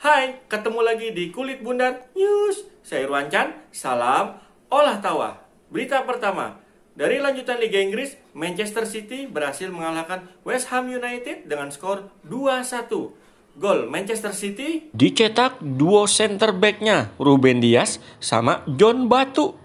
Hai, ketemu lagi di Kulit Bundar News. Saya Irwan Chan, salam olah tawa. Berita pertama, dari lanjutan Liga Inggris, Manchester City berhasil mengalahkan West Ham United dengan skor 2-1. Gol Manchester City dicetak duo center backnya Ruben Dias sama John Batu